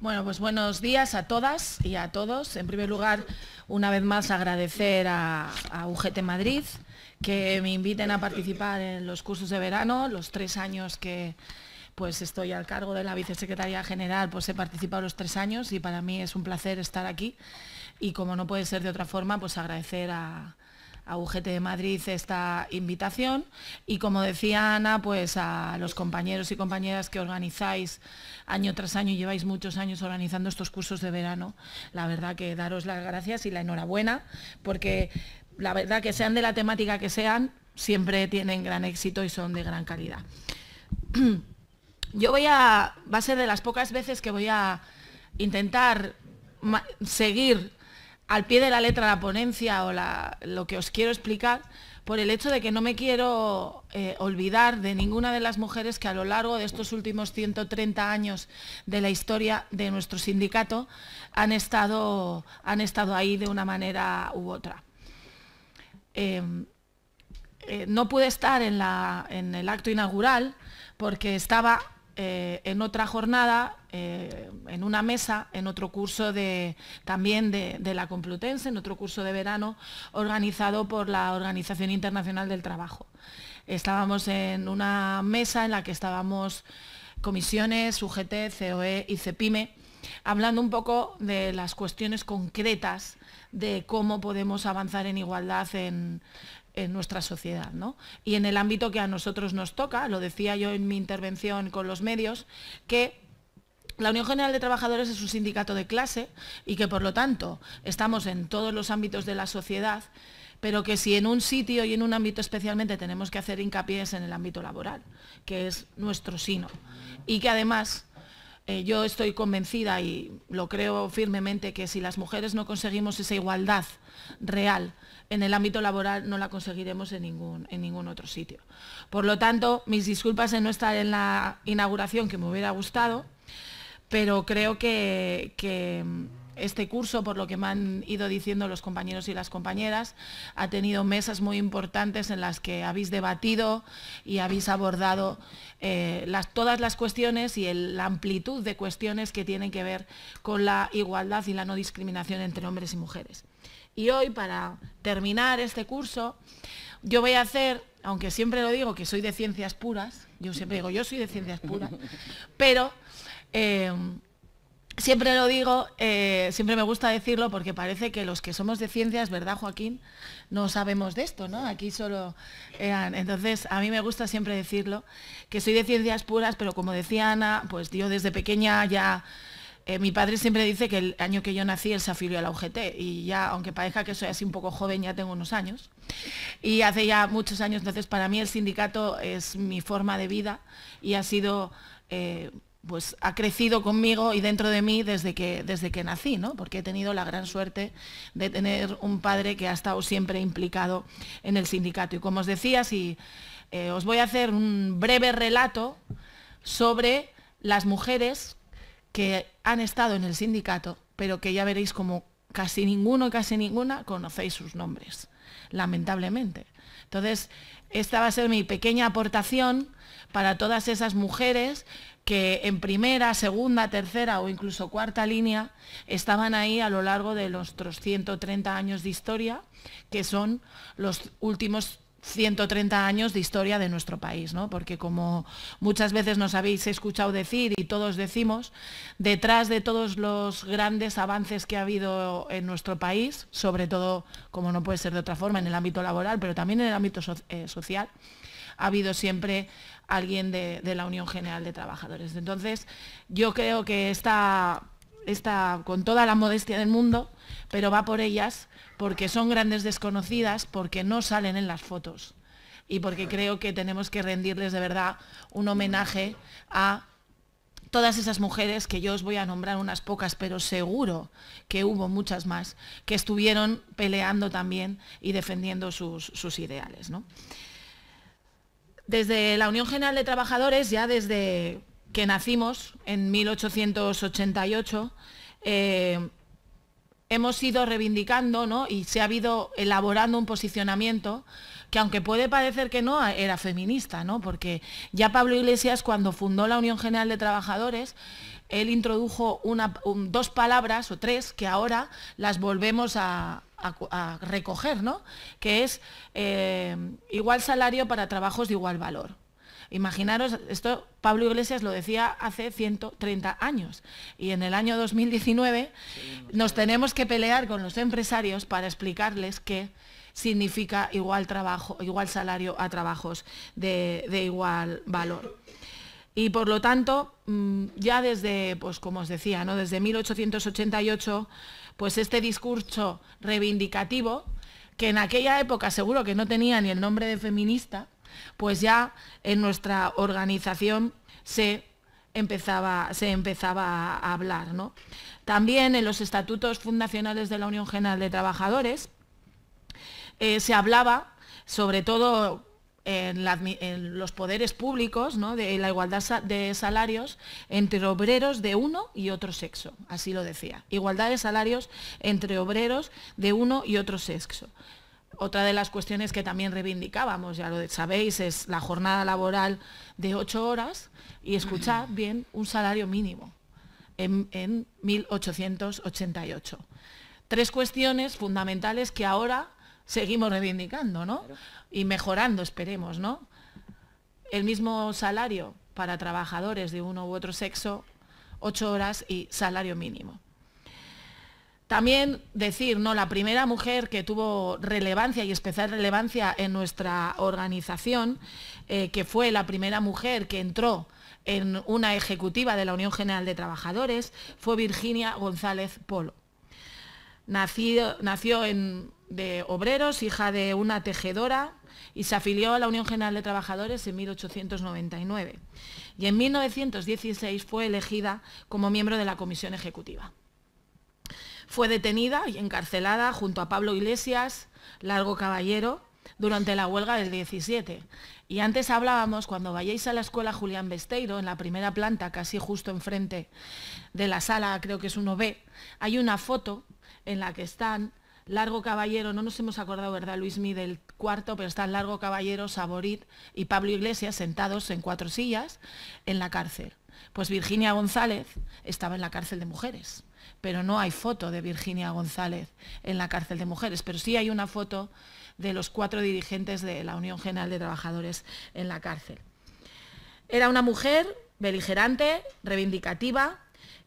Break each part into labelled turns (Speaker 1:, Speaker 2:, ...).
Speaker 1: Bueno, pues buenos días a todas y a todos. En primer lugar, una vez más agradecer a, UGT Madrid que me inviten a participar en los cursos de verano, los tres años que pues estoy al cargo de la vicesecretaría general, pues he participado los tres años y para mí es un placer estar aquí. Y como no puede ser de otra forma, pues agradecer a, a UGT de Madrid esta invitación y como decía Ana, pues a los compañeros y compañeras que organizáis año tras año, lleváis muchos años organizando estos cursos de verano, la verdad que daros las gracias y la enhorabuena porque la verdad que sean de la temática que sean, siempre tienen gran éxito y son de gran calidad. Yo voy a, va a ser de las pocas veces que voy a intentar seguir al pie de la letra la ponencia o lo que os quiero explicar por el hecho de que no me quiero eh, olvidar de ninguna de las mujeres que a lo largo de estos últimos 130 años de la historia de nuestro sindicato han estado, han estado ahí de una manera u otra. Eh, eh, no pude estar en, la, en el acto inaugural porque estaba eh, en otra jornada, eh, en una mesa, en otro curso de, también de, de, la Complutense, en otro curso de verano, organizado por la Organización Internacional del Trabajo. Estábamos en una mesa en la que estábamos comisiones, UGT, COE y CEPIME, hablando un poco de las cuestiones concretas de cómo podemos avanzar en igualdad en, en nuestra sociedad, ¿no? Y en el ámbito que a nosotros nos toca, lo decía yo en mi intervención con los medios, que la Unión General de Trabajadores es un sindicato de clase y que por lo tanto estamos en todos los ámbitos de la sociedad, pero que si en un sitio y en un ámbito especialmente tenemos que hacer hincapié es en el ámbito laboral, que es nuestro sino. Y que además eh, yo estoy convencida y lo creo firmemente que si las mujeres no conseguimos esa igualdad real en el ámbito laboral no la conseguiremos en ningún, en ningún otro sitio. Por lo tanto, mis disculpas en no estar en la inauguración que me hubiera gustado, pero creo que este curso, por lo que me han ido diciendo los compañeros y las compañeras, ha tenido mesas muy importantes en las que habéis debatido y habéis abordado eh, todas las cuestiones y la amplitud de cuestiones que tienen que ver con la igualdad y la no discriminación entre hombres y mujeres. Y hoy, para terminar este curso, yo voy a hacer, aunque siempre lo digo, que soy de ciencias puras, yo siempre digo, yo soy de ciencias puras, pero eh, Siempre lo digo, eh, siempre me gusta decirlo porque parece que los que somos de ciencias, ¿verdad Joaquín? No sabemos de esto, ¿no? Aquí solo eran. Eh, entonces, a mí me gusta siempre decirlo, que soy de ciencias puras, pero como decía Ana, pues yo desde pequeña ya eh, mi padre siempre dice que el año que yo nací él se afilió a la UGT y ya, aunque parezca que soy así un poco joven, ya tengo unos años. Y hace ya muchos años, entonces para mí el sindicato es mi forma de vida y ha sido pues ha crecido conmigo y dentro de mí desde que, desde que nací, ¿no? porque he tenido la gran suerte de tener un padre que ha estado siempre implicado en el sindicato. Y como os decía, si, eh, os voy a hacer un breve relato sobre las mujeres que han estado en el sindicato, pero que ya veréis como casi ninguno, casi ninguna conocéis sus nombres, lamentablemente. Entonces, esta va a ser mi pequeña aportación para todas esas mujeres que en primera, segunda, tercera o incluso cuarta línea estaban ahí a lo largo de nuestros 130 años de historia, que son los últimos 130 años de historia de nuestro país, ¿no? porque como muchas veces nos habéis escuchado decir y todos decimos, detrás de todos los grandes avances que ha habido en nuestro país, sobre todo, como no puede ser de otra forma, en el ámbito laboral, pero también en el ámbito eh, social, ha habido siempre alguien de, la Unión General de Trabajadores. Entonces, yo creo que está, con toda la modestia del mundo, pero va por ellas porque son grandes desconocidas, porque no salen en las fotos y porque creo que tenemos que rendirles de verdad un homenaje a todas esas mujeres que yo os voy a nombrar unas pocas, pero seguro que hubo muchas más, que estuvieron peleando también y defendiendo sus, sus ideales. ¿no? Desde la Unión General de Trabajadores, ya desde que nacimos en 1888, eh, hemos ido reivindicando ¿no? y se ha ido elaborando un posicionamiento que aunque puede parecer que no, era feminista, porque ya Pablo Iglesias cuando fundó la Unión General de Trabajadores, él introdujo dos palabras o tres que ahora las volvemos a, a, recoger, ¿no? Que es eh, igual salario para trabajos de igual valor. Imaginaros, esto Pablo Iglesias lo decía hace 130 años y en el año 2019 nos tenemos que pelear con los empresarios para explicarles qué significa igual trabajo, igual salario a trabajos de, de igual valor. Y por lo tanto, mm, ya desde, pues como os decía, ¿no? desde 1888 pues este discurso reivindicativo, que en aquella época seguro que no tenía ni el nombre de feminista, pues ya en nuestra organización se empezaba, se empezaba a hablar. ¿no? También en los estatutos fundacionales de la Unión General de Trabajadores eh, se hablaba sobre todo en, los poderes públicos, ¿no? de la igualdad de salarios entre obreros de uno y otro sexo, así lo decía. Igualdad de salarios entre obreros de uno y otro sexo. Otra de las cuestiones que también reivindicábamos, ya lo sabéis, es la jornada laboral de ocho horas y escuchad bien, un salario mínimo en, en 1888. Tres cuestiones fundamentales que ahora seguimos reivindicando, ¿no? Y mejorando, esperemos, ¿no? El mismo salario para trabajadores de uno u otro sexo, ocho horas y salario mínimo. También decir, ¿no? La primera mujer que tuvo relevancia y especial relevancia en nuestra organización, eh, que fue la primera mujer que entró en una ejecutiva de la Unión General de Trabajadores, fue Virginia González Polo. Nacido, nació en de obreros, hija de una tejedora, y se afilió a la Unión General de Trabajadores en 1899. Y en 1916 fue elegida como miembro de la Comisión Ejecutiva. Fue detenida y encarcelada junto a Pablo Iglesias, Largo Caballero, durante la huelga del 17. Y antes hablábamos, cuando vayáis a la escuela Julián Besteiro, en la primera planta, casi justo enfrente de la sala, creo que es uno b hay una foto en la que están Largo Caballero, no nos hemos acordado, ¿verdad, Mí, del cuarto, pero están Largo Caballero, Saborit y Pablo Iglesias sentados en cuatro sillas en la cárcel. Pues Virginia González estaba en la cárcel de mujeres, pero no hay foto de Virginia González en la cárcel de mujeres, pero sí hay una foto de los cuatro dirigentes de la Unión General de Trabajadores en la cárcel. Era una mujer beligerante, reivindicativa,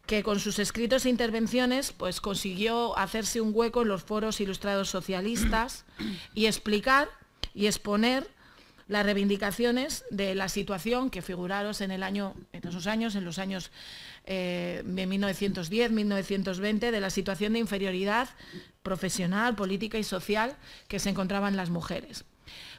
Speaker 1: que con sus escritos e intervenciones pues, consiguió hacerse un hueco en los foros ilustrados socialistas y explicar y exponer las reivindicaciones de la situación que figuraros en el año, en esos años, en los años 1910, eh, 1920, de la situación de inferioridad profesional, política y social que se encontraban las mujeres.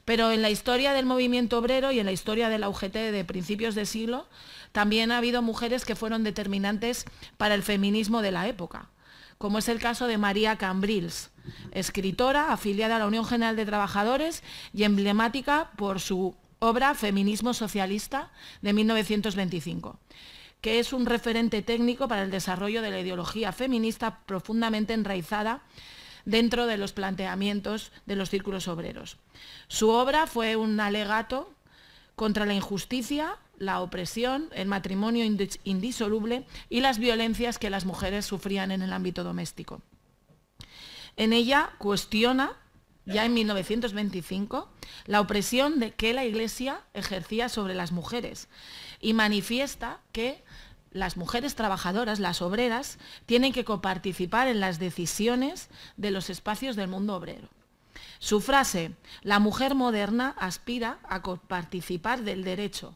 Speaker 1: Pero en la historia del movimiento obrero y en la historia de la UGT de principios de siglo, también ha habido mujeres que fueron determinantes para el feminismo de la época, como es el caso de María Cambrils, escritora afiliada a la Unión General de Trabajadores y emblemática por su obra Feminismo Socialista de 1925 que es un referente técnico para el desarrollo de la ideología feminista profundamente enraizada dentro de los planteamientos de los círculos obreros. Su obra fue un alegato contra la injusticia, la opresión, el matrimonio indisoluble y las violencias que las mujeres sufrían en el ámbito doméstico. En ella cuestiona, ya en 1925, la opresión de que la Iglesia ejercía sobre las mujeres y manifiesta que las mujeres trabajadoras, las obreras, tienen que coparticipar en las decisiones de los espacios del mundo obrero. Su frase, la mujer moderna aspira a coparticipar del derecho,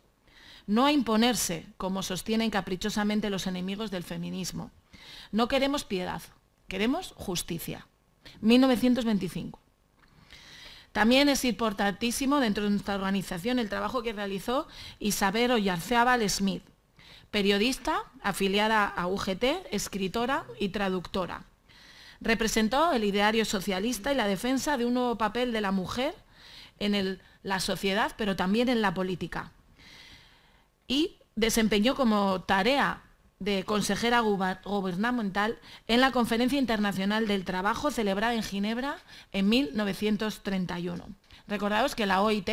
Speaker 1: no a imponerse, como sostienen caprichosamente los enemigos del feminismo. No queremos piedad, queremos justicia. 1925. También es importantísimo dentro de nuestra organización el trabajo que realizó Isabel Oyarceábal Smith, periodista, afiliada a UGT, escritora y traductora. Representó el ideario socialista y la defensa de un nuevo papel de la mujer en la sociedad, pero también en la política y desempeñó como tarea de consejera gubernamental en la Conferencia Internacional del Trabajo celebrada en Ginebra en 1931. Recordaos que la OIT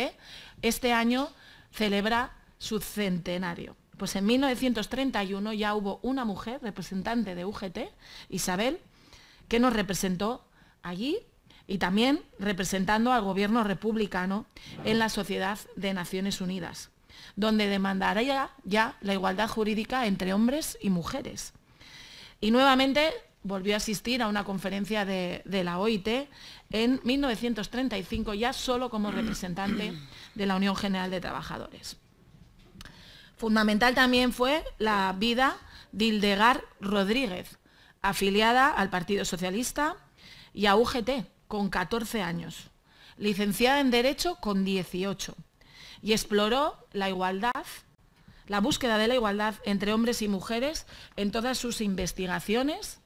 Speaker 1: este año celebra su centenario. Pues en 1931 ya hubo una mujer representante de UGT, Isabel, que nos representó allí y también representando al gobierno republicano en la Sociedad de Naciones Unidas donde demandará ya, la igualdad jurídica entre hombres y mujeres. Y nuevamente volvió a asistir a una conferencia de, la OIT en 1935, ya solo como representante de la Unión General de Trabajadores. Fundamental también fue la vida de Hildegard Rodríguez, afiliada al Partido Socialista y a UGT, con 14 años, licenciada en Derecho con 18 y exploró la igualdad, la búsqueda de la igualdad entre hombres y mujeres en todas sus investigaciones,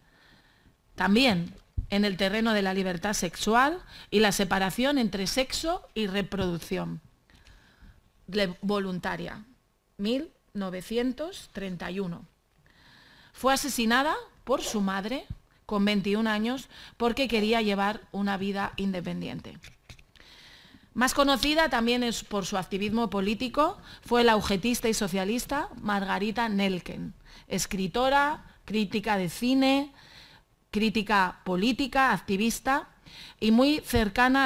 Speaker 1: también en el terreno de la libertad sexual y la separación entre sexo y reproducción voluntaria, 1931. Fue asesinada por su madre con 21 años porque quería llevar una vida independiente. Más conocida también es por su activismo político, fue la objetista y socialista Margarita Nelken, escritora, crítica de cine, crítica política, activista y muy cercana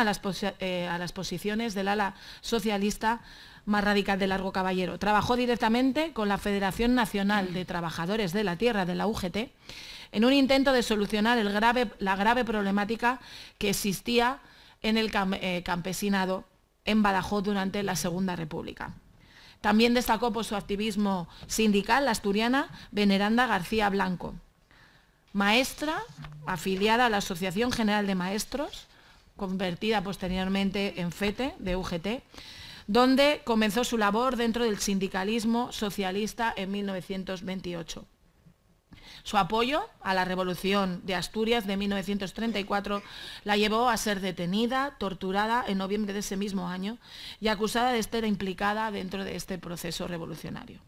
Speaker 1: eh, a las, posiciones del ala socialista más radical de Largo Caballero. Trabajó directamente con la Federación Nacional de Trabajadores de la Tierra, de la UGT, en un intento de solucionar el la grave problemática que existía en el eh, campesinado en Badajoz durante la Segunda República. También destacó por su activismo sindical la asturiana Veneranda García Blanco, maestra afiliada a la Asociación General de Maestros, convertida posteriormente en FETE de UGT, donde comenzó su labor dentro del sindicalismo socialista en 1928. Su apoyo a la revolución de Asturias de 1934 la llevó a ser detenida, torturada en noviembre de ese mismo año y acusada de estar implicada dentro de este proceso revolucionario.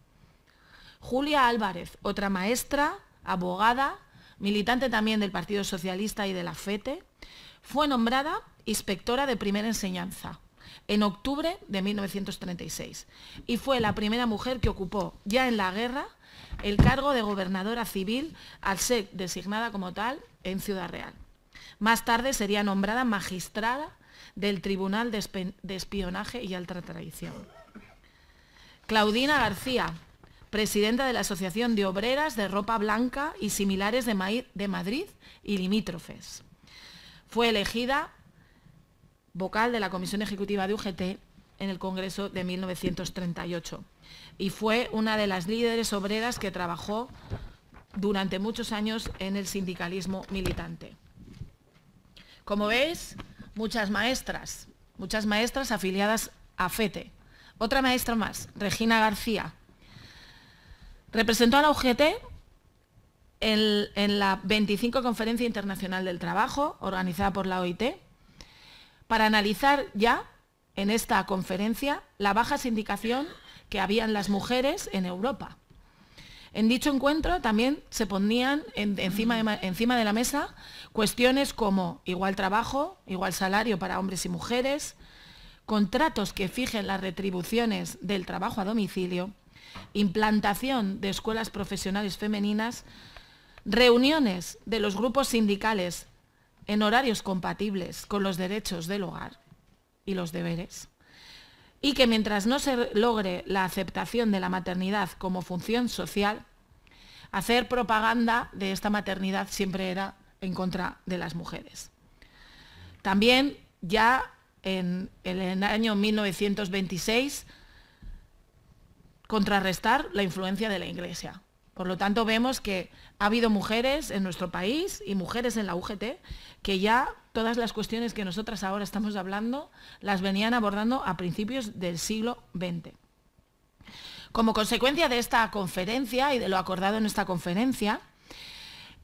Speaker 1: Julia Álvarez, otra maestra, abogada, militante también del Partido Socialista y de la FETE, fue nombrada inspectora de primera enseñanza en octubre de 1936 y fue la primera mujer que ocupó, ya en la guerra, el cargo de gobernadora civil al ser designada como tal en Ciudad Real. Más tarde sería nombrada magistrada del Tribunal de, Espionaje y Alta Traición. Claudina García, presidenta de la Asociación de Obreras de Ropa Blanca y Similares de Madrid y Limítrofes. Fue elegida vocal de la Comisión Ejecutiva de UGT en el Congreso de 1938. Y fue una de las líderes obreras que trabajó durante muchos años en el sindicalismo militante. Como veis, muchas maestras, muchas maestras afiliadas a FETE. Otra maestra más, Regina García. Representó a la UGT en, en la 25 Conferencia Internacional del Trabajo, organizada por la OIT, para analizar ya en esta conferencia la baja sindicación que habían las mujeres en Europa. En dicho encuentro también se ponían encima, de, la mesa cuestiones como igual trabajo, igual salario para hombres y mujeres, contratos que fijen las retribuciones del trabajo a domicilio, implantación de escuelas profesionales femeninas, reuniones de los grupos sindicales en horarios compatibles con los derechos del hogar, y los deberes. Y que mientras no se logre la aceptación de la maternidad como función social, hacer propaganda de esta maternidad siempre era en contra de las mujeres. También ya en el año 1926 contrarrestar la influencia de la Iglesia. Por lo tanto, vemos que ha habido mujeres en nuestro país y mujeres en la UGT que ya todas las cuestiones que nosotras ahora estamos hablando las venían abordando a principios del siglo XX. Como consecuencia de esta conferencia y de lo acordado en esta conferencia,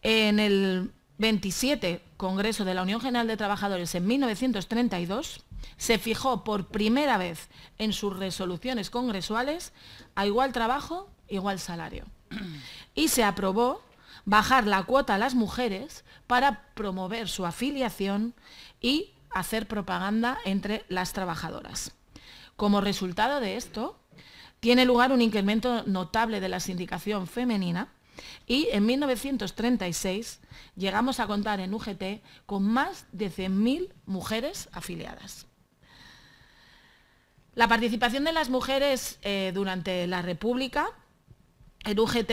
Speaker 1: en el 27 Congreso de la Unión General de Trabajadores en 1932, se fijó por primera vez en sus resoluciones congresuales a igual trabajo, igual salario. Y se aprobó bajar la cuota a las mujeres para promover su afiliación y hacer propaganda entre las trabajadoras. Como resultado de esto, tiene lugar un incremento notable de la sindicación femenina y en 1936 llegamos a contar en UGT con más de 100.000 mujeres afiliadas. La participación de las mujeres eh, durante la República en UGT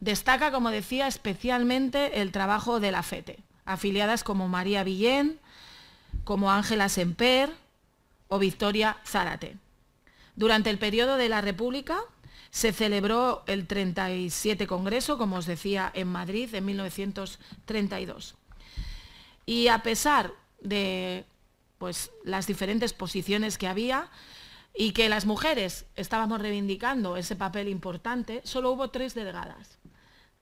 Speaker 1: Destaca, como decía, especialmente el trabajo de la FETE, afiliadas como María Villén, como Ángela Semper o Victoria Zárate. Durante el periodo de la República se celebró el 37 Congreso, como os decía, en Madrid en 1932. Y a pesar de pues, las diferentes posiciones que había y que las mujeres estábamos reivindicando ese papel importante, solo hubo tres delegadas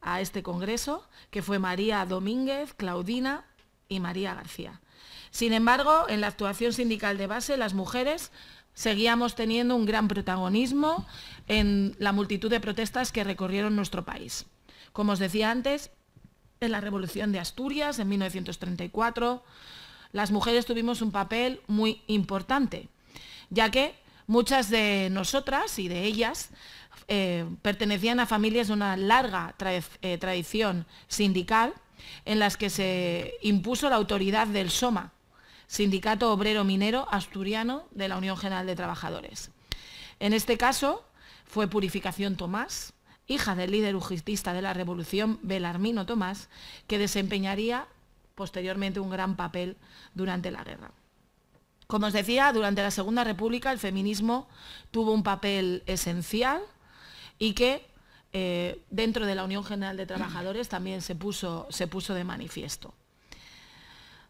Speaker 1: a este congreso, que fue María Domínguez, Claudina y María García. Sin embargo, en la actuación sindical de base, las mujeres seguíamos teniendo un gran protagonismo en la multitud de protestas que recorrieron nuestro país. Como os decía antes, en la Revolución de Asturias, en 1934, las mujeres tuvimos un papel muy importante, ya que muchas de nosotras y de ellas eh, pertenecían a familias de una larga eh, tradición sindical en las que se impuso la autoridad del SOMA, Sindicato Obrero Minero Asturiano de la Unión General de Trabajadores. En este caso fue Purificación Tomás, hija del líder ujistista de la Revolución, Belarmino Tomás, que desempeñaría posteriormente un gran papel durante la guerra. Como os decía, durante la Segunda República el feminismo tuvo un papel esencial y que eh, dentro de la Unión General de Trabajadores también se puso, se puso de manifiesto.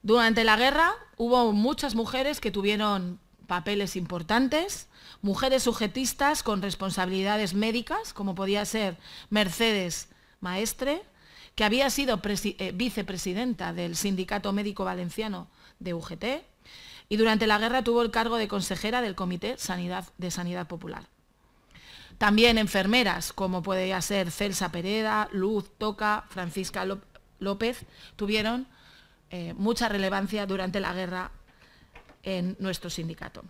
Speaker 1: Durante la guerra hubo muchas mujeres que tuvieron papeles importantes, mujeres sujetistas con responsabilidades médicas, como podía ser Mercedes Maestre, que había sido eh, vicepresidenta del Sindicato Médico Valenciano de UGT, y durante la guerra tuvo el cargo de consejera del Comité de Sanidad Popular. También enfermeras, como puede ser Celsa Pereda, Luz Toca, Francisca López, tuvieron eh, mucha relevancia durante la guerra en nuestro sindicato.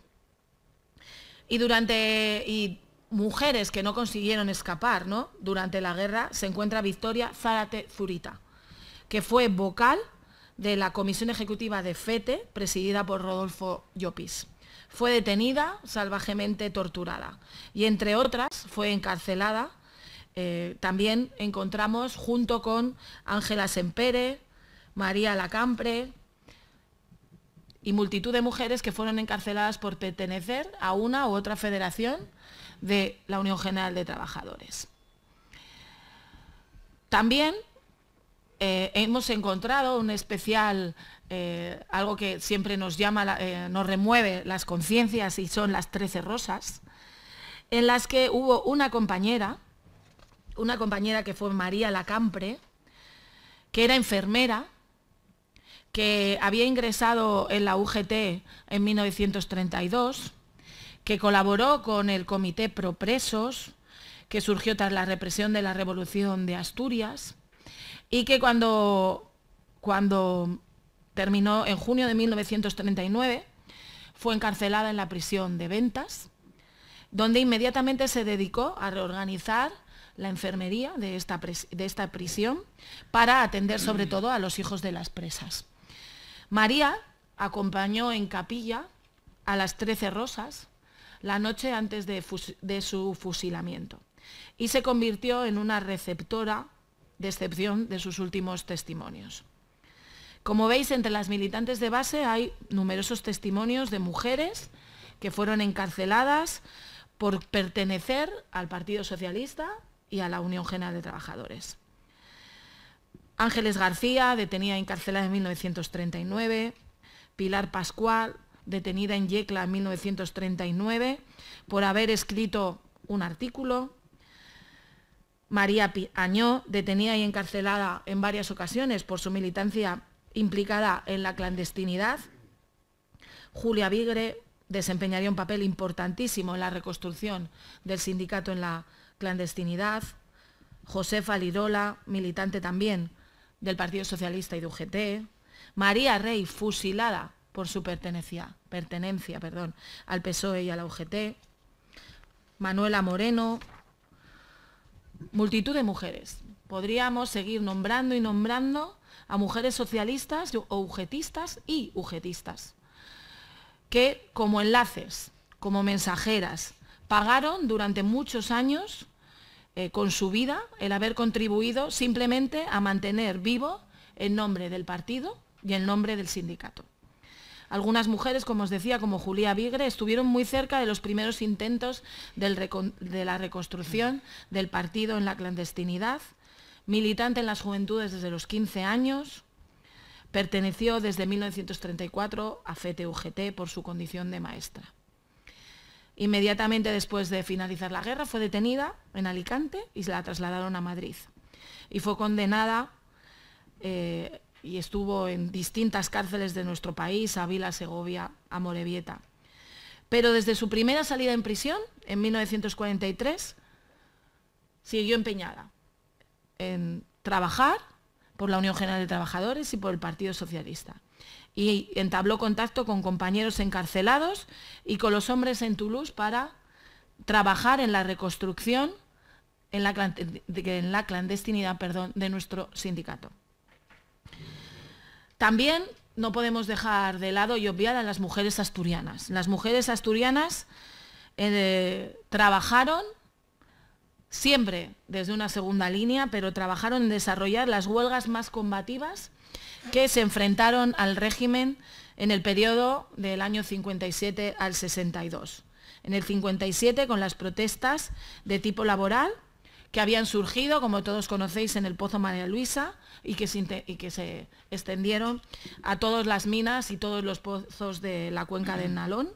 Speaker 1: Y durante mujeres que no consiguieron escapar ¿no? durante la guerra se encuentra Victoria Zárate Zurita, que fue vocal de la Comisión Ejecutiva de FETE, presidida por Rodolfo Llopis. Fue detenida, salvajemente torturada y entre otras fue encarcelada. Eh, también encontramos junto con Ángela Sempere, María Lacampre y multitud de mujeres que fueron encarceladas por pertenecer a una u otra federación de la Unión General de Trabajadores. También eh, hemos encontrado un especial, eh, algo que siempre nos llama, eh, nos remueve las conciencias y son las trece rosas, en las que hubo una compañera, una compañera que fue María Lacampre, que era enfermera, que había ingresado en la UGT en 1932, que colaboró con el Comité Propresos, que surgió tras la represión de la Revolución de Asturias, y que cuando, cuando terminó en junio de 1939 fue encarcelada en la prisión de Ventas, donde inmediatamente se dedicó a reorganizar la enfermería de esta, de esta prisión para atender sobre mm. todo a los hijos de las presas. María acompañó en capilla a las Trece Rosas la noche antes de, de su fusilamiento y se convirtió en una receptora de excepción de sus últimos testimonios. Como veis, entre las militantes de base hay numerosos testimonios de mujeres que fueron encarceladas por pertenecer al Partido Socialista y a la Unión General de Trabajadores. Ángeles García, detenida encarcelada en 1939, Pilar Pascual, detenida en Yecla en 1939 por haber escrito un artículo, María Añó, detenida y encarcelada en varias ocasiones por su militancia implicada en la clandestinidad. Julia Vigre desempeñaría un papel importantísimo en la reconstrucción del sindicato en la clandestinidad. Josefa Lirola, militante también del Partido Socialista y de UGT. María Rey, fusilada por su pertenencia, pertenencia perdón, al PSOE y a la UGT. Manuela Moreno, multitud de mujeres. Podríamos seguir nombrando y nombrando a mujeres socialistas o objetistas y ujetistas, que como enlaces, como mensajeras, pagaron durante muchos años eh, con su vida el haber contribuido simplemente a mantener vivo el nombre del partido y el nombre del sindicato. Algunas mujeres, como os decía, como Julia Vigre, estuvieron muy cerca de los primeros intentos de la reconstrucción del partido en la clandestinidad, militante en las juventudes desde los 15 años, perteneció desde 1934 a FTUGT por su condición de maestra. Inmediatamente después de finalizar la guerra fue detenida en Alicante y se la trasladaron a Madrid. Y fue condenada eh, y estuvo en distintas cárceles de nuestro país, a Vila, Segovia, a Morevieta. Pero desde su primera salida en prisión, en 1943, siguió empeñada en trabajar por la Unión General de Trabajadores y por el Partido Socialista. Y entabló contacto con compañeros encarcelados y con los hombres en Toulouse para trabajar en la reconstrucción, en la, clandestinidad perdón, de nuestro sindicato. También no podemos dejar de lado y obviar a las mujeres asturianas. Las mujeres asturianas eh, trabajaron siempre desde una segunda línea, pero trabajaron en desarrollar las huelgas más combativas que se enfrentaron al régimen en el periodo del año 57 al 62. En el 57 con las protestas de tipo laboral que habían surgido, como todos conocéis, en el Pozo María Luisa y que, se, extendieron a todas las minas y todos los pozos de la cuenca del Nalón,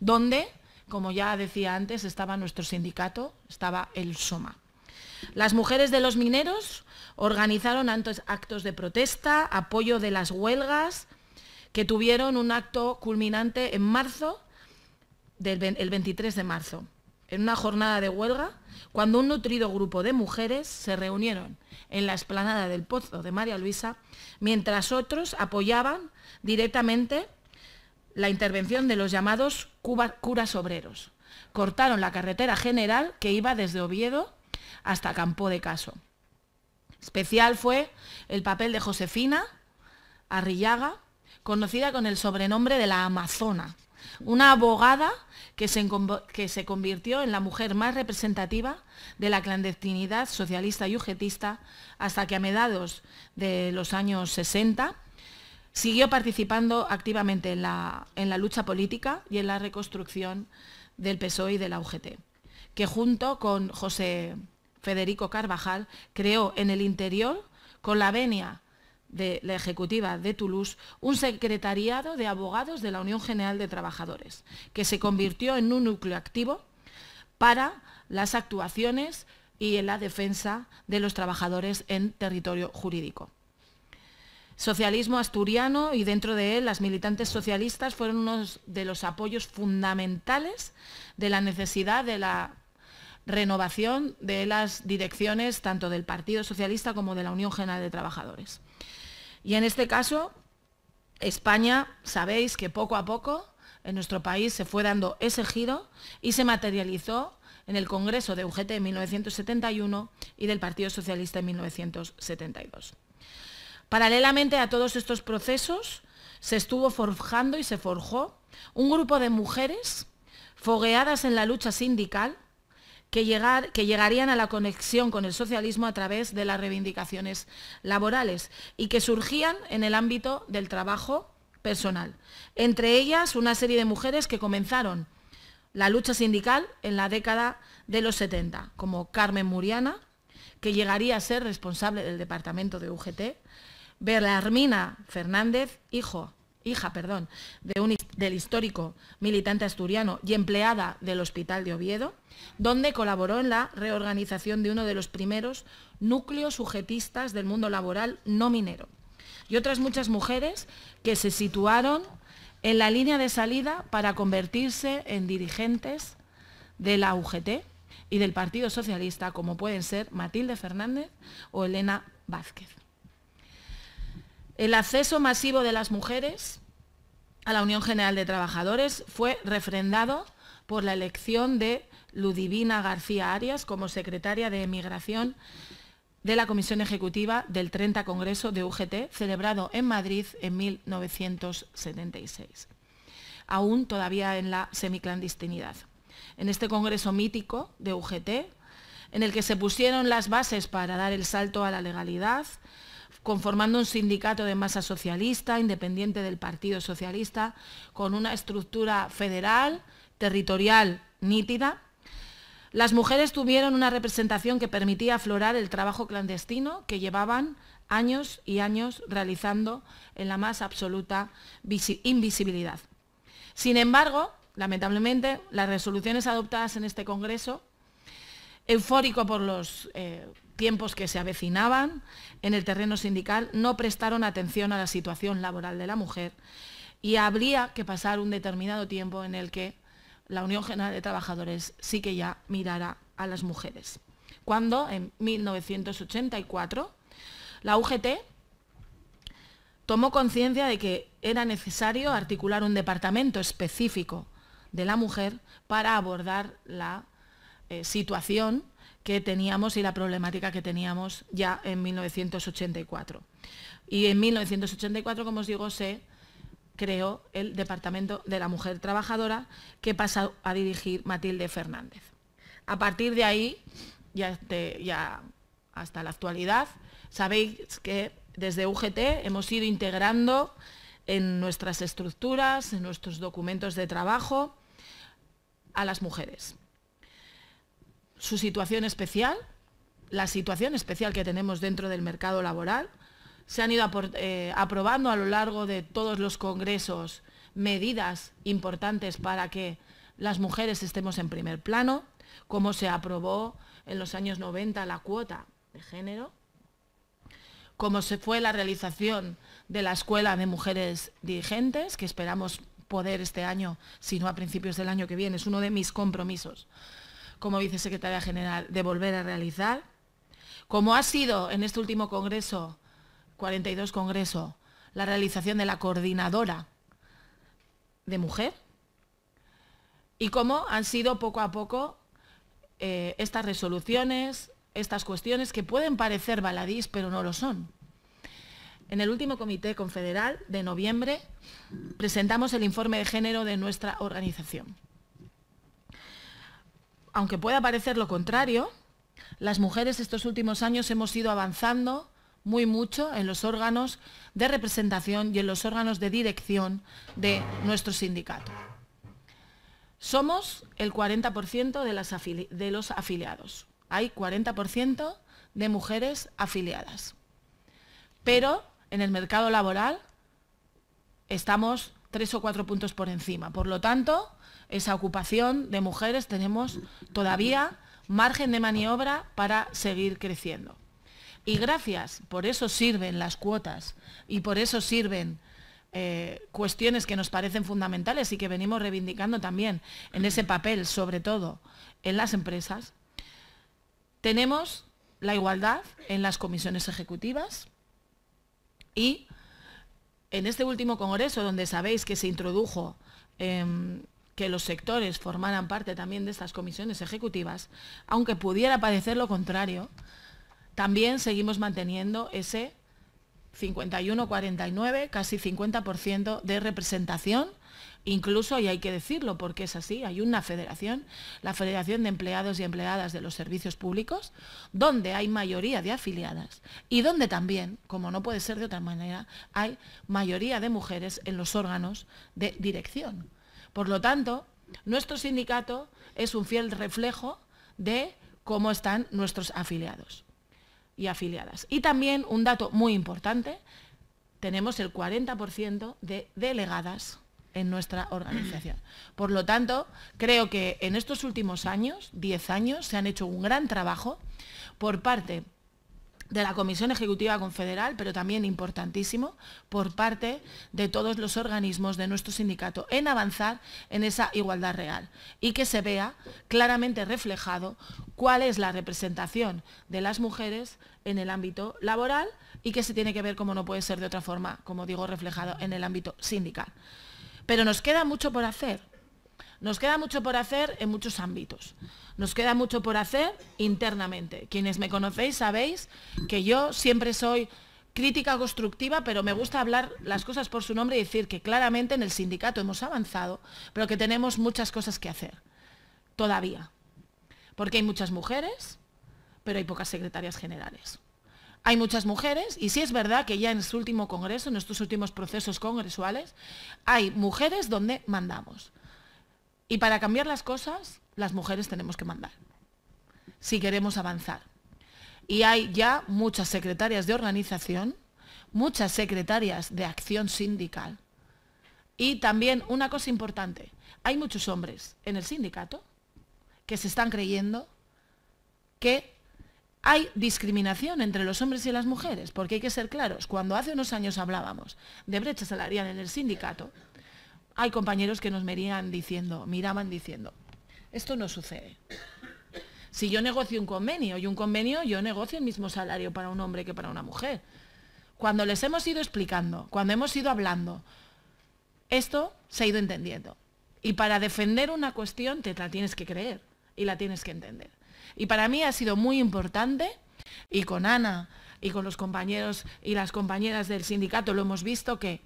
Speaker 1: donde, como ya decía antes, estaba nuestro sindicato, estaba el SOMA. Las mujeres de los mineros organizaron actos de protesta, apoyo de las huelgas, que tuvieron un acto culminante en marzo, del, el 23 de marzo en una jornada de huelga cuando un nutrido grupo de mujeres se reunieron en la explanada del Pozo de María Luisa, mientras otros apoyaban directamente la intervención de los llamados curas obreros. Cortaron la carretera general que iba desde Oviedo hasta Campo de Caso. Especial fue el papel de Josefina Arrillaga, conocida con el sobrenombre de la Amazona, una abogada que se, convirtió en la mujer más representativa de la clandestinidad socialista y ujetista hasta que a mediados de los años 60 siguió participando activamente en la, en la lucha política y en la reconstrucción del PSOE y de la UGT, que junto con José Federico Carvajal creó en el interior, con la venia de la Ejecutiva de Toulouse un secretariado de abogados de la Unión General de Trabajadores, que se convirtió en un núcleo activo para las actuaciones y en la defensa de los trabajadores en territorio jurídico. Socialismo asturiano y dentro de él las militantes socialistas fueron unos de los apoyos fundamentales de la necesidad de la renovación de las direcciones tanto del Partido Socialista como de la Unión General de Trabajadores. Y en este caso, España, sabéis que poco a poco en nuestro país se fue dando ese giro y se materializó en el Congreso de UGT en 1971 y del Partido Socialista en 1972. Paralelamente a todos estos procesos, se estuvo forjando y se forjó un grupo de mujeres fogueadas en la lucha sindical que, llegar, que llegarían a la conexión con el socialismo a través de las reivindicaciones laborales y que surgían en el ámbito del trabajo personal. Entre ellas, una serie de mujeres que comenzaron la lucha sindical en la década de los 70, como Carmen Muriana, que llegaría a ser responsable del departamento de UGT, Berlarmina Fernández, hijo hija perdón, del histórico militante asturiano y empleada del Hospital de Oviedo, donde colaboró en la reorganización de uno de los primeros núcleos sujetistas del mundo laboral no minero. Y otras muchas mujeres que se situaron en la línea de salida para convertirse en dirigentes de la UGT y del Partido Socialista, como pueden ser Matilde Fernández o Elena Vázquez. El acceso masivo de las mujeres a la Unión General de Trabajadores fue refrendado por la elección de Ludivina García Arias como secretaria de Emigración de la Comisión Ejecutiva del 30 Congreso de UGT, celebrado en Madrid en 1976, aún todavía en la semiclandestinidad. En este Congreso mítico de UGT, en el que se pusieron las bases para dar el salto a la legalidad, conformando un sindicato de masa socialista, independiente del Partido Socialista, con una estructura federal, territorial nítida. Las mujeres tuvieron una representación que permitía aflorar el trabajo clandestino que llevaban años y años realizando en la más absoluta invisibilidad. Sin embargo, lamentablemente, las resoluciones adoptadas en este Congreso, eufórico por los eh, tiempos que se avecinaban en el terreno sindical, no prestaron atención a la situación laboral de la mujer y habría que pasar un determinado tiempo en el que la Unión General de Trabajadores sí que ya mirara a las mujeres. Cuando en 1984 la UGT tomó conciencia de que era necesario articular un departamento específico de la mujer para abordar la eh, situación que teníamos y la problemática que teníamos ya en 1984. Y en 1984, como os digo, se creó el Departamento de la Mujer Trabajadora que pasa a dirigir Matilde Fernández. A partir de ahí, ya hasta la actualidad, sabéis que desde UGT hemos ido integrando en nuestras estructuras, en nuestros documentos de trabajo, a las mujeres su situación especial, la situación especial que tenemos dentro del mercado laboral. Se han ido eh, aprobando a lo largo de todos los congresos medidas importantes para que las mujeres estemos en primer plano, como se aprobó en los años 90 la cuota de género, como se fue la realización de la Escuela de Mujeres Dirigentes, que esperamos poder este año, si no a principios del año que viene, es uno de mis compromisos como vicesecretaria general de volver a realizar, como ha sido en este último Congreso, 42 Congreso, la realización de la coordinadora de mujer, y cómo han sido poco a poco eh, estas resoluciones, estas cuestiones que pueden parecer baladís, pero no lo son. En el último comité confederal de noviembre presentamos el informe de género de nuestra organización aunque pueda parecer lo contrario, las mujeres estos últimos años hemos ido avanzando muy mucho en los órganos de representación y en los órganos de dirección de nuestro sindicato. Somos el 40% de, de, los afiliados. Hay 40% de mujeres afiliadas. Pero en el mercado laboral estamos tres o cuatro puntos por encima. Por lo tanto, esa ocupación de mujeres tenemos todavía margen de maniobra para seguir creciendo. Y gracias, por eso sirven las cuotas y por eso sirven eh, cuestiones que nos parecen fundamentales y que venimos reivindicando también en ese papel, sobre todo en las empresas. Tenemos la igualdad en las comisiones ejecutivas y en este último congreso, donde sabéis que se introdujo em, que los sectores formaran parte también de estas comisiones ejecutivas, aunque pudiera parecer lo contrario, también seguimos manteniendo ese 51-49, casi 50% de representación Incluso, y hay que decirlo porque es así, hay una federación, la Federación de Empleados y Empleadas de los Servicios Públicos, donde hay mayoría de afiliadas y donde también, como no puede ser de otra manera, hay mayoría de mujeres en los órganos de dirección. Por lo tanto, nuestro sindicato es un fiel reflejo de cómo están nuestros afiliados y afiliadas. Y también un dato muy importante, tenemos el 40% de delegadas en nuestra organización. Por lo tanto, creo que en estos últimos años, 10 años, se han hecho un gran trabajo por parte de la Comisión Ejecutiva Confederal, pero también importantísimo, por parte de todos los organismos de nuestro sindicato, en avanzar en esa igualdad real y que se vea claramente reflejado cuál es la representación de las mujeres en el ámbito laboral y que se tiene que ver, como no puede ser de otra forma, como digo, reflejado en el ámbito sindical. Pero nos queda mucho por hacer. Nos queda mucho por hacer en muchos ámbitos. Nos queda mucho por hacer internamente. Quienes me conocéis sabéis que yo siempre soy crítica constructiva, pero me gusta hablar las cosas por su nombre y decir que claramente en el sindicato hemos avanzado, pero que tenemos muchas cosas que hacer. Todavía. Porque hay muchas mujeres, pero hay pocas secretarias generales hay muchas mujeres y sí es verdad que ya en su este último congreso, en estos últimos procesos congresuales, hay mujeres donde mandamos. Y para cambiar las cosas, las mujeres tenemos que mandar, si queremos avanzar. Y hay ya muchas secretarias de organización, muchas secretarias de acción sindical. Y también una cosa importante, hay muchos hombres en el sindicato que se están creyendo que hay discriminación entre los hombres y las mujeres, porque hay que ser claros, cuando hace unos años hablábamos de brecha salarial en el sindicato, hay compañeros que nos diciendo, miraban diciendo, esto no sucede. Si yo negocio un convenio y un convenio, yo negocio el mismo salario para un hombre que para una mujer. Cuando les hemos ido explicando, cuando hemos ido hablando, esto se ha ido entendiendo. Y para defender una cuestión te la tienes que creer y la tienes que entender. Y para mí ha sido muy importante y con Ana y con los compañeros y las compañeras del sindicato lo hemos visto que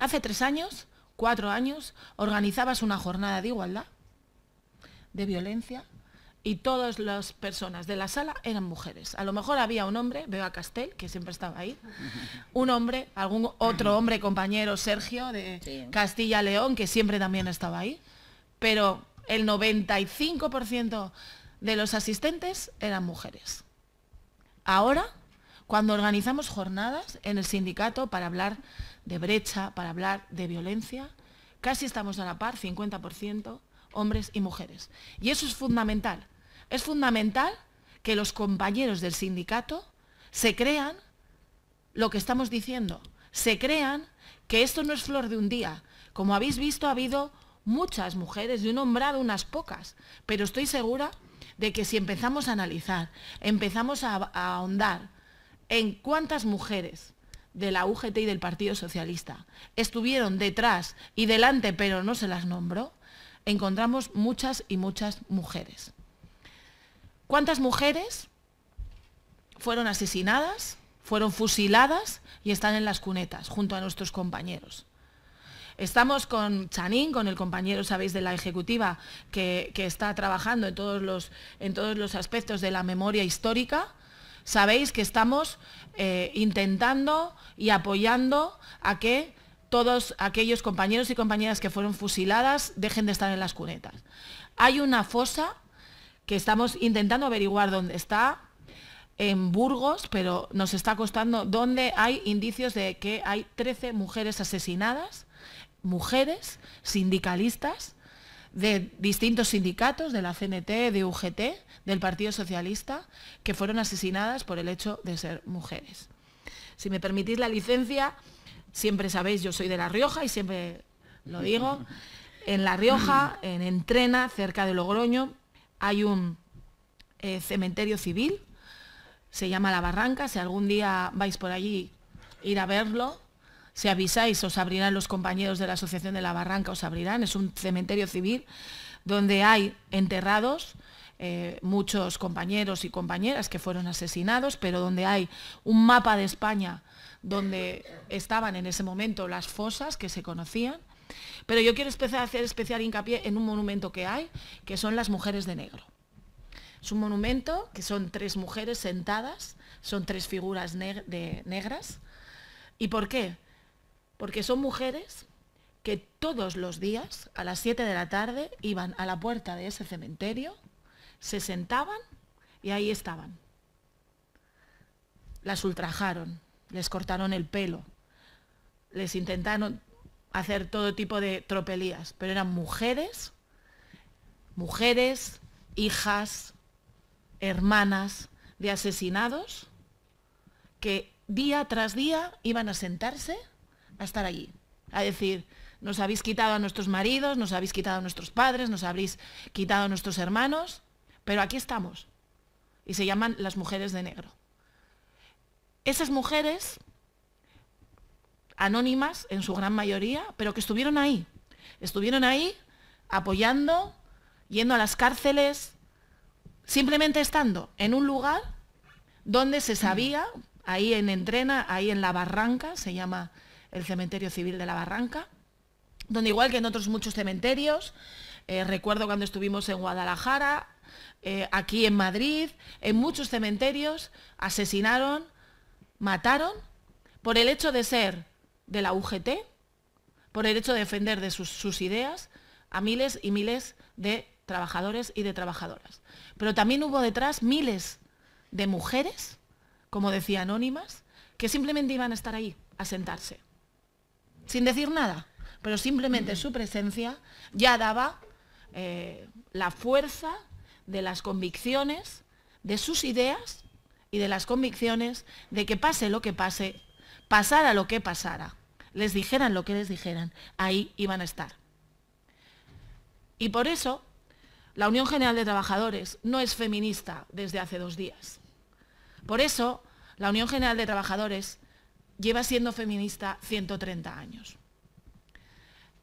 Speaker 1: hace tres años, cuatro años, organizabas una jornada de igualdad, de violencia, y todas las personas de la sala eran mujeres. A lo mejor había un hombre, veo Castell, Castel, que siempre estaba ahí, un hombre, algún otro hombre compañero, Sergio, de Castilla-León, que siempre también estaba ahí, pero el 95% de los asistentes eran mujeres. Ahora, cuando organizamos jornadas en el sindicato para hablar de brecha, para hablar de violencia, casi estamos a la par, 50% hombres y mujeres. Y eso es fundamental. Es fundamental que los compañeros del sindicato se crean lo que estamos diciendo, se crean que esto no es flor de un día. Como habéis visto, ha habido muchas mujeres, yo he nombrado unas pocas, pero estoy segura de que si empezamos a analizar, empezamos a, ahondar en cuántas mujeres de la UGT y del Partido Socialista estuvieron detrás y delante, pero no se las nombró, encontramos muchas y muchas mujeres. ¿Cuántas mujeres fueron asesinadas, fueron fusiladas y están en las cunetas junto a nuestros compañeros? Estamos con Chanín, con el compañero, sabéis, de la Ejecutiva, que, está trabajando en todos, los, en todos los aspectos de la memoria histórica sabéis que estamos eh, intentando y apoyando a que todos aquellos compañeros y compañeras que fueron fusiladas dejen de estar en las cunetas. Hay una fosa que estamos intentando averiguar dónde está, en Burgos, pero nos está costando, dónde hay indicios de que hay 13 mujeres asesinadas mujeres sindicalistas de distintos sindicatos, de la CNT, de UGT, del Partido Socialista, que fueron asesinadas por el hecho de ser mujeres. Si me permitís la licencia, siempre sabéis, yo soy de La Rioja y siempre lo digo, en La Rioja, en Entrena, cerca de Logroño, hay un eh, cementerio civil, se llama La Barranca, si algún día vais por allí, ir a verlo, si avisáis os abrirán los compañeros de la Asociación de la Barranca, os abrirán, es un cementerio civil donde hay enterrados eh, muchos compañeros y compañeras que fueron asesinados, pero donde hay un mapa de España donde estaban en ese momento las fosas que se conocían. Pero yo quiero hacer especial hincapié en un monumento que hay, que son las mujeres de negro. Es un monumento que son tres mujeres sentadas, son tres figuras de negras. ¿Y por qué? porque son mujeres que todos los días a las 7 de la tarde iban a la puerta de ese cementerio, se sentaban y ahí estaban. Las ultrajaron, les cortaron el pelo, les intentaron hacer todo tipo de tropelías, pero eran mujeres, mujeres, hijas, hermanas de asesinados que día tras día iban a sentarse a estar allí, a decir, nos habéis quitado a nuestros maridos, nos habéis quitado a nuestros padres, nos habéis quitado a nuestros hermanos, pero aquí estamos. Y se llaman las mujeres de negro. Esas mujeres, anónimas en su gran mayoría, pero que estuvieron ahí, estuvieron ahí apoyando, yendo a las cárceles, simplemente estando en un lugar donde se sabía, ahí en Entrena, ahí en La Barranca, se llama el cementerio civil de la Barranca, donde igual que en otros muchos cementerios, eh, recuerdo cuando estuvimos en Guadalajara, eh, aquí en Madrid, en muchos cementerios asesinaron, mataron por el hecho de ser de la UGT, por el hecho de defender de sus ideas a miles y miles de trabajadores y de trabajadoras. Pero también hubo detrás miles de mujeres, como decía Anónimas, que simplemente iban a estar ahí, a sentarse sin decir nada, pero simplemente su presencia ya daba eh, la fuerza de las convicciones, de sus ideas y de las convicciones de que pase lo que pase, pasara lo que pasara, les dijeran lo que les dijeran, ahí iban a estar. Y por eso la Unión General de Trabajadores no es feminista desde hace dos días. Por eso la Unión General de Trabajadores lleva siendo feminista 130 años.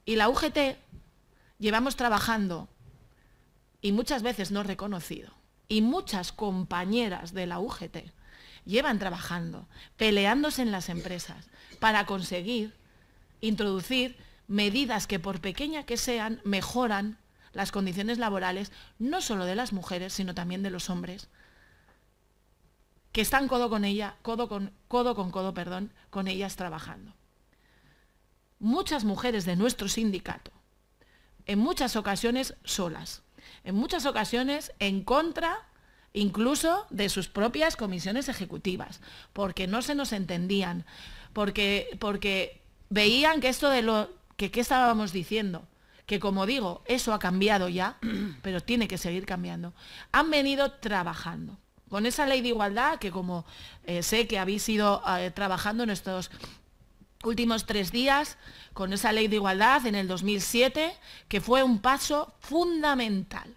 Speaker 1: Y la UGT llevamos trabajando y muchas veces no reconocido. Y muchas compañeras de la UGT llevan trabajando, peleándose en las empresas para conseguir introducir medidas que por pequeña que sean mejoran las condiciones laborales no solo de las mujeres, sino también de los hombres que están codo con ella, codo con codo con codo, perdón, con ellas trabajando. Muchas mujeres de nuestro sindicato, en muchas ocasiones solas, en muchas ocasiones en contra incluso de sus propias comisiones ejecutivas, porque no se nos entendían, porque, porque veían que esto de lo que estábamos diciendo, que como digo, eso ha cambiado ya, pero tiene que seguir cambiando. Han venido trabajando con esa ley de igualdad que como eh, sé que habéis ido eh, trabajando en estos últimos tres días, con esa ley de igualdad en el 2007, que fue un paso fundamental.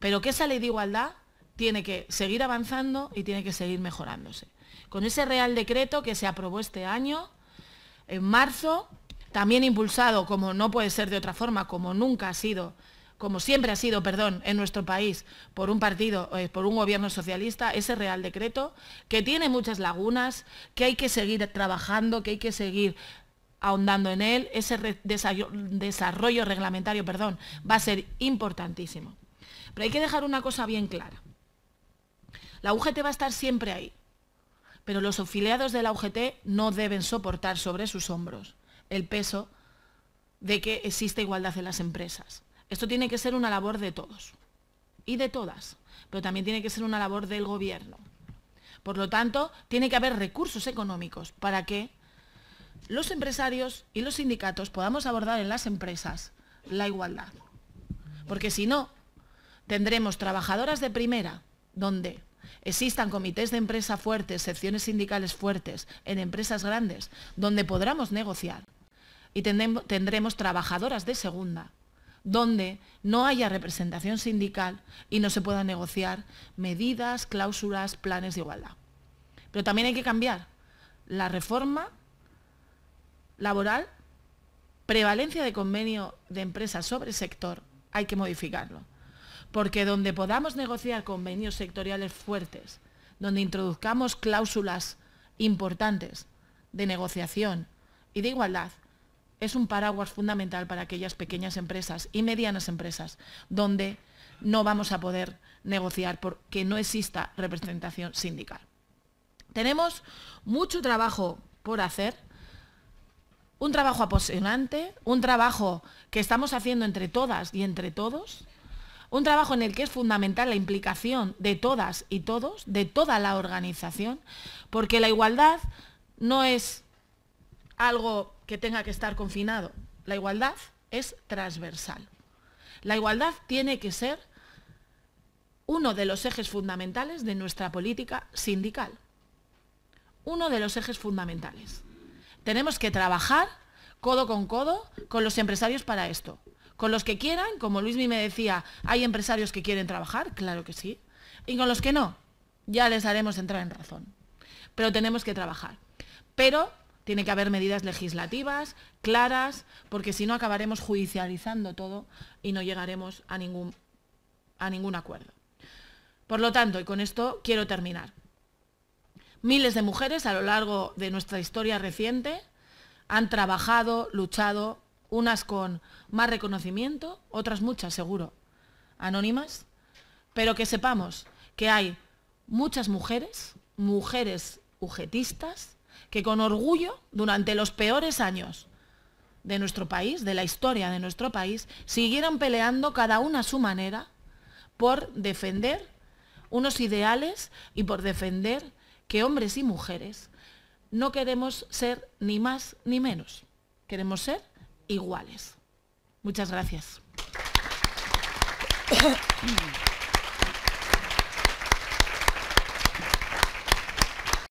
Speaker 1: Pero que esa ley de igualdad tiene que seguir avanzando y tiene que seguir mejorándose. Con ese Real Decreto que se aprobó este año, en marzo, también impulsado, como no puede ser de otra forma, como nunca ha sido como siempre ha sido, perdón, en nuestro país, por un partido, eh, por un gobierno socialista, ese Real Decreto, que tiene muchas lagunas, que hay que seguir trabajando, que hay que seguir ahondando en él, ese desarrollo reglamentario, perdón, va a ser importantísimo. Pero hay que dejar una cosa bien clara. La UGT va a estar siempre ahí, pero los afiliados de la UGT no deben soportar sobre sus hombros el peso de que existe igualdad en las empresas. Esto tiene que ser una labor de todos y de todas, pero también tiene que ser una labor del gobierno. Por lo tanto, tiene que haber recursos económicos para que los empresarios y los sindicatos podamos abordar en las empresas la igualdad. Porque si no, tendremos trabajadoras de primera, donde existan comités de empresa fuertes, secciones sindicales fuertes, en empresas grandes, donde podamos negociar. Y tendremos trabajadoras de segunda, donde no haya representación sindical y no se puedan negociar medidas, cláusulas, planes de igualdad. Pero también hay que cambiar la reforma laboral, prevalencia de convenio de empresa sobre sector, hay que modificarlo. Porque donde podamos negociar convenios sectoriales fuertes, donde introduzcamos cláusulas importantes de negociación y de igualdad, es un paraguas fundamental para aquellas pequeñas empresas y medianas empresas donde no vamos a poder negociar porque no exista representación sindical. Tenemos mucho trabajo por hacer, un trabajo apasionante, un trabajo que estamos haciendo entre todas y entre todos, un trabajo en el que es fundamental la implicación de todas y todos, de toda la organización, porque la igualdad no es algo que tenga que estar confinado. La igualdad es transversal. La igualdad tiene que ser uno de los ejes fundamentales de nuestra política sindical. Uno de los ejes fundamentales. Tenemos que trabajar codo con codo con los empresarios para esto. Con los que quieran, como Luis me decía, hay empresarios que quieren trabajar, claro que sí. Y con los que no, ya les haremos entrar en razón. Pero tenemos que trabajar. Pero tiene que haber medidas legislativas claras, porque si no acabaremos judicializando todo y no llegaremos a ningún, a ningún acuerdo. Por lo tanto, y con esto quiero terminar, miles de mujeres a lo largo de nuestra historia reciente han trabajado, luchado, unas con más reconocimiento, otras muchas seguro, anónimas, pero que sepamos que hay muchas mujeres, mujeres ujetistas, que con orgullo, durante los peores años de nuestro país, de la historia de nuestro país, siguieron peleando cada una a su manera por defender unos ideales y por defender que hombres y mujeres no queremos ser ni más ni menos, queremos ser iguales. Muchas gracias.